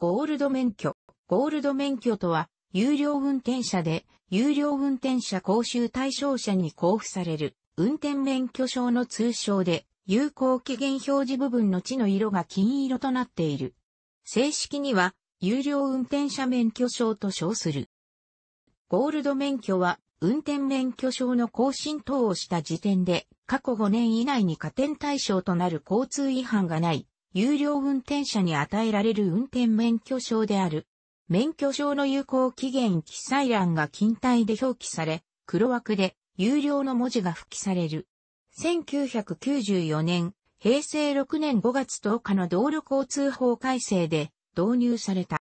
ゴールド免許。ゴールド免許とは、有料運転者で、有料運転者講習対象者に交付される、運転免許証の通称で、有効期限表示部分の地の色が金色となっている。正式には、有料運転者免許証と称する。ゴールド免許は、運転免許証の更新等をした時点で、過去5年以内に加点対象となる交通違反がない、有料運転者に与えられる運転免許証である。免許証の有効期限記載欄が近帯で表記され、黒枠で有料の文字が付記される。1994年、平成6年5月10日の道路交通法改正で導入された。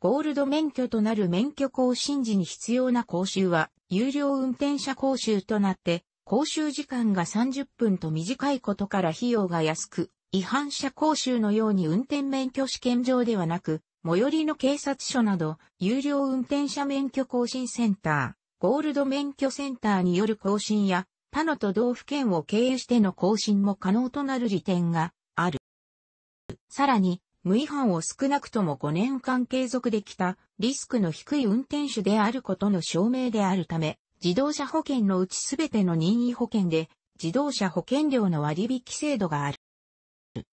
ゴールド免許となる免許更新時に必要な講習は、有料運転者講習となって、講習時間が30分と短いことから費用が安く、違反者講習のように運転免許試験場ではなく、最寄りの警察署など、有料運転者免許更新センター、ゴールド免許センターによる更新や、他の都道府県を経由しての更新も可能となる利点がある。さらに、無違反を少なくとも5年間継続できたリスクの低い運転手であることの証明であるため、自動車保険のうちすべての任意保険で自動車保険料の割引制度がある。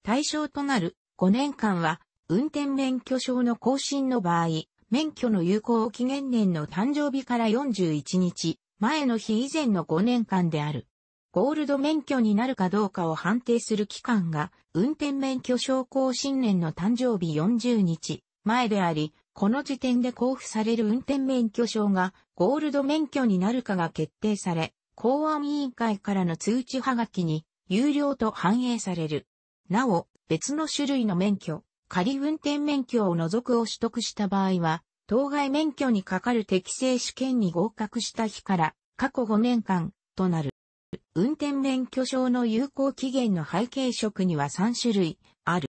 対象となる5年間は、運転免許証の更新の場合、免許の有効期限年の誕生日から41日、前の日以前の5年間である。ゴールド免許になるかどうかを判定する期間が、運転免許証更新年の誕生日40日、前であり、この時点で交付される運転免許証がゴールド免許になるかが決定され、公安委員会からの通知はがきに有料と反映される。なお、別の種類の免許、仮運転免許を除くを取得した場合は、当該免許にかかる適正試験に合格した日から過去5年間となる。運転免許証の有効期限の背景色には3種類ある。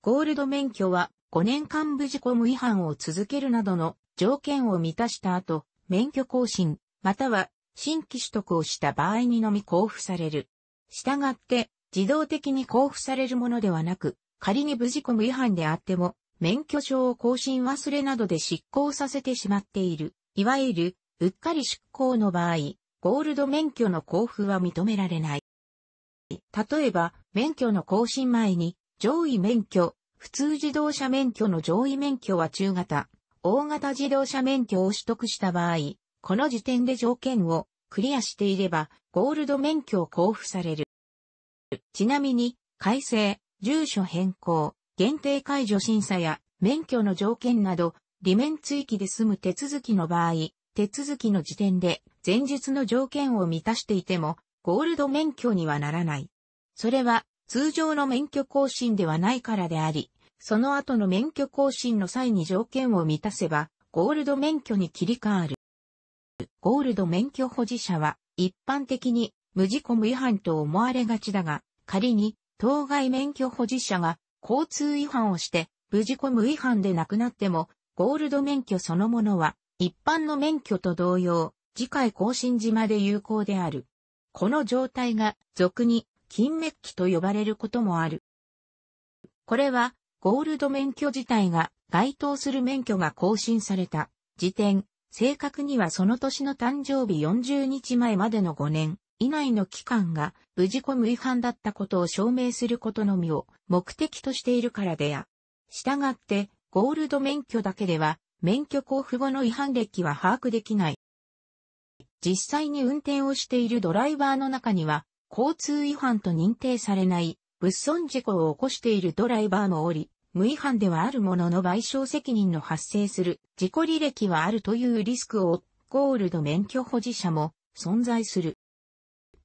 ゴールド免許は5年間無事故無違反を続けるなどの条件を満たした後、免許更新、または新規取得をした場合にのみ交付される。したがって、自動的に交付されるものではなく、仮に無事故無違反であっても、免許証を更新忘れなどで失効させてしまっている。いわゆる、うっかり失効の場合、ゴールド免許の交付は認められない。例えば、免許の更新前に、上位免許、普通自動車免許の上位免許は中型、大型自動車免許を取得した場合、この時点で条件をクリアしていれば、ゴールド免許を交付される。ちなみに、改正、住所変更、限定解除審査や免許の条件など、利面追記で済む手続きの場合、手続きの時点で前述の条件を満たしていても、ゴールド免許にはならない。それは通常の免許更新ではないからであり、その後の免許更新の際に条件を満たせば、ゴールド免許に切り替わる。ゴールド免許保持者は、一般的に無事故無違反と思われがちだが、仮に、当該免許保持者が交通違反をして、無事故無違反でなくなっても、ゴールド免許そのものは、一般の免許と同様、次回更新時まで有効である。この状態が、俗に、金メッキと呼ばれることもある。これは、ゴールド免許自体が、該当する免許が更新された、時点、正確にはその年の誕生日40日前までの5年、以内の機関が無事故無違反だったことを証明することのみを目的としているからであ。したがって、ゴールド免許だけでは、免許交付後の違反歴は把握できない。実際に運転をしているドライバーの中には、交通違反と認定されない、物損事故を起こしているドライバーもおり、無違反ではあるものの賠償責任の発生する自己履歴はあるというリスクをゴールド免許保持者も存在する。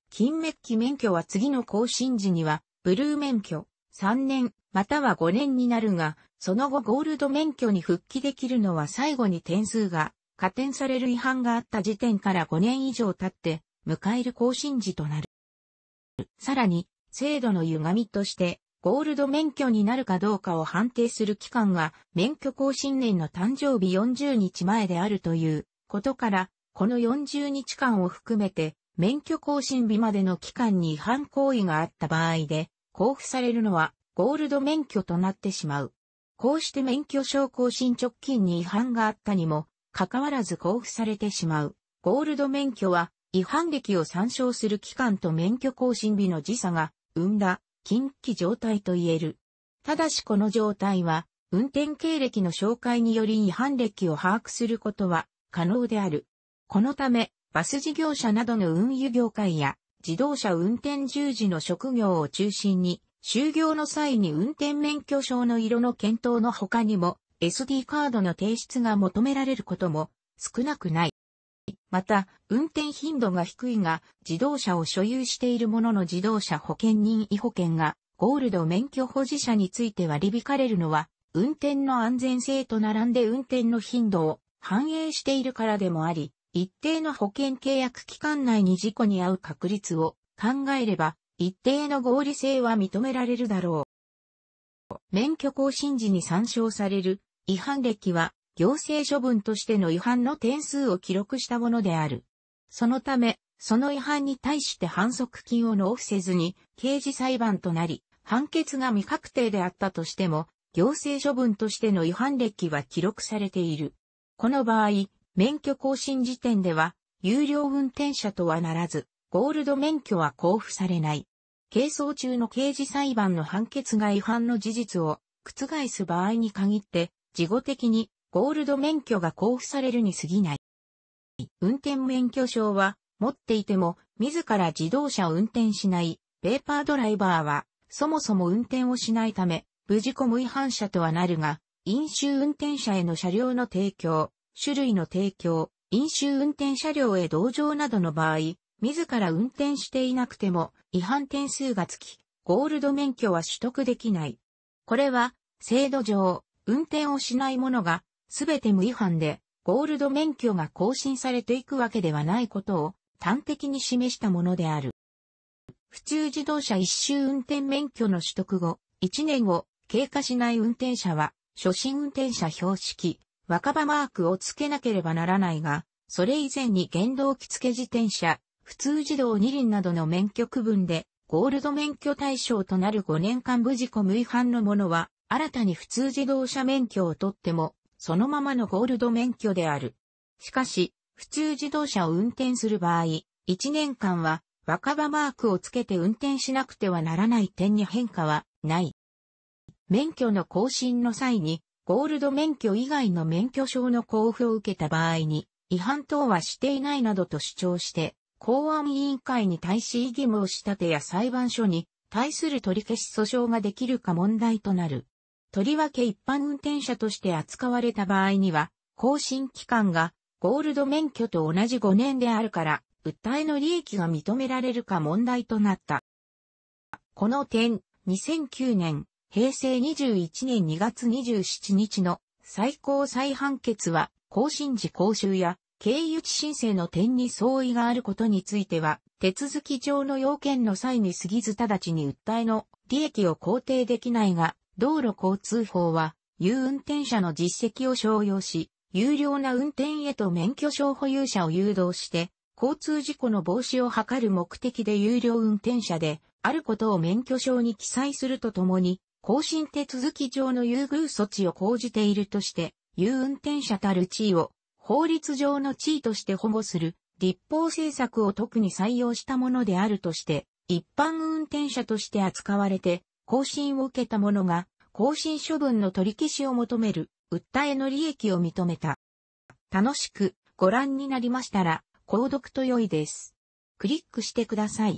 金メッキ免許は次の更新時には、ブルー免許、3年、または5年になるが、その後ゴールド免許に復帰できるのは最後に点数が加点される違反があった時点から5年以上経って迎える更新時となる。さらに、制度の歪みとして、ゴールド免許になるかどうかを判定する期間が免許更新年の誕生日40日前であるということから、この40日間を含めて免許更新日までの期間に違反行為があった場合で、交付されるのはゴールド免許となってしまう。こうして免許証更新直近に違反があったにも、かかわらず交付されてしまう。ゴールド免許は、違反歴を参照する期間と免許更新日の時差が生んだ近畿状態と言える。ただしこの状態は、運転経歴の紹介により違反歴を把握することは可能である。このため、バス事業者などの運輸業界や自動車運転従事の職業を中心に、就業の際に運転免許証の色の検討の他にも、SD カードの提出が求められることも少なくない。また、運転頻度が低いが、自動車を所有している者の自動車保険人意保険が、ゴールド免許保持者について割り引かれるのは、運転の安全性と並んで運転の頻度を反映しているからでもあり、一定の保険契約期間内に事故に遭う確率を考えれば、一定の合理性は認められるだろう。免許更新時に参照される違反歴は行政処分としての違反の点数を記録したものである。そのため、その違反に対して反則金を納付せずに刑事裁判となり、判決が未確定であったとしても、行政処分としての違反歴は記録されている。この場合、免許更新時点では、有料運転者とはならず、ゴールド免許は交付されない。係争中の刑事裁判の判決が違反の事実を覆す場合に限って、事後的にゴールド免許が交付されるに過ぎない。運転免許証は持っていても自ら自動車を運転しないペーパードライバーはそもそも運転をしないため無事故無違反者とはなるが飲酒運転者への車両の提供種類の提供、飲酒運転車両へ同乗などの場合、自ら運転していなくても違反点数がつき、ゴールド免許は取得できない。これは、制度上、運転をしない者が、すべて無違反で、ゴールド免許が更新されていくわけではないことを、端的に示したものである。普通自動車一周運転免許の取得後、1年を経過しない運転者は、初心運転者標識、若葉マークをつけなければならないが、それ以前に原動機付自転車、普通自動二輪などの免許区分で、ゴールド免許対象となる5年間無事故無違反のものは、新たに普通自動車免許を取っても、そのままのゴールド免許である。しかし、普通自動車を運転する場合、1年間は若葉マークをつけて運転しなくてはならない点に変化はない。免許の更新の際にゴールド免許以外の免許証の交付を受けた場合に、違反等はしていないなどと主張して、公安委員会に対し異義申を立てや裁判所に対する取り消し訴訟ができるか問題となる。とりわけ一般運転者として扱われた場合には、更新期間がゴールド免許と同じ5年であるから、訴えの利益が認められるか問題となった。この点、2009年、平成21年2月27日の最高裁判決は、更新時講習や経由地申請の点に相違があることについては、手続き上の要件の際に過ぎず直ちに訴えの利益を肯定できないが、道路交通法は、有運転者の実績を商用し、有料な運転へと免許証保有者を誘導して、交通事故の防止を図る目的で有料運転者で、あることを免許証に記載するとともに、更新手続き上の優遇措置を講じているとして、有運転者たる地位を法律上の地位として保護する立法政策を特に採用したものであるとして、一般運転者として扱われて、更新を受けた者が、更新処分の取り消しを求める、訴えの利益を認めた。楽しくご覧になりましたら、購読と良いです。クリックしてください。